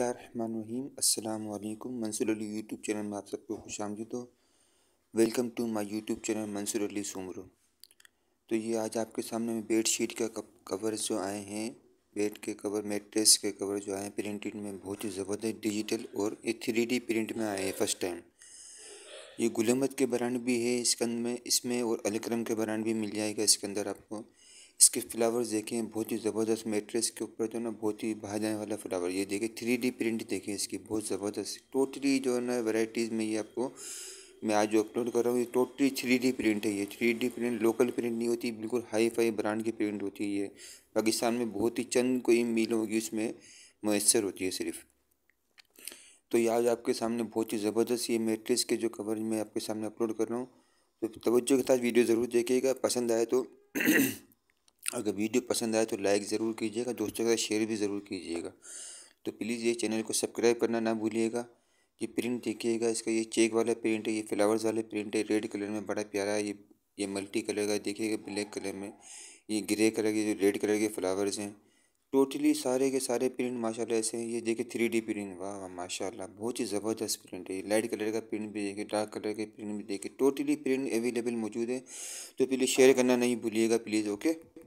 अस्सलाम वालेकुम Mansoor Ali YouTube channel में आप सबको खुश आमदी तो welcome to my YouTube channel Mansoor Ali Soomro तो ये आज आपके सामने में बेड शीट का कवर जो आए हैं बेड के कवर मेट्रेस के कवर जो आए हैं प्रिंटेड में बहुत ही ज़बरदस्त डिजिटल और ये थ्री प्रिंट में आए हैं फ़र्स्ट टाइम ये गुलमत के ब्रांड भी है इसके अंदर में इसमें और अलक्रम के ब्रांड भी मिल जाएगा इसके अंदर आपको इसके फ्लावर्स देखें बहुत ही ज़बरदस्त मेट्रेस के ऊपर जो ना बहुत ही भाग जाने वाला फ्लावर ये देखें थ्री डी प्रिंट देखें इसकी बहुत ज़बरदस्त टोटली जो है ना वैराइटीज़ में ये आपको मैं आज जो अपलोड कर रहा हूँ ये टोटली थ्री डी प्रिंट है ये three D print local print नहीं होती बिल्कुल हाई फाई ब्रांड की प्रिंट होती है ये पाकिस्तान में बहुत ही चंद कोई मील होगी उसमें मैसर होती है सिर्फ तो ये आज आपके सामने बहुत ही ज़बरदस्त ये मेट्रेस के जो कवर मैं आपके सामने अपलोड कर रहा हूँ तो तवज्जो के साथ वीडियो ज़रूर देखिएगा पसंद आए तो अगर वीडियो पसंद आए तो लाइक ज़रूर कीजिएगा दोस्तों के साथ शेयर भी ज़रूर कीजिएगा तो प्लीज़ ये चैनल को सब्सक्राइब करना ना भूलिएगा ये प्रिंट देखिएगा इसका ये चेक वाला प्रिंट है ये फ्लावर्स वाले प्रिंट है रेड कलर में बड़ा प्यारा है ये ये मल्टी कलर का देखिएगा ब्लैक कलर में ये ग्रे कलर के जो रेड कलर के फ्लावर्स हैं टोटली सारे के सारे प्रिंट माशाल्लाह ऐसे हैं ये देखिए थ्री डी प्रिंट वाह वाह माशाल्लाह बहुत ही ज़बरदस्त प्रिंट है ये लाइट कलर का प्रिंट भी देखिए डार्क कलर के प्रिंट भी देखिए टोटली प्रिंट अवेलेबल मौजूद है तो प्लीज़ शेयर करना नहीं भूलिएगा प्लीज़ ओके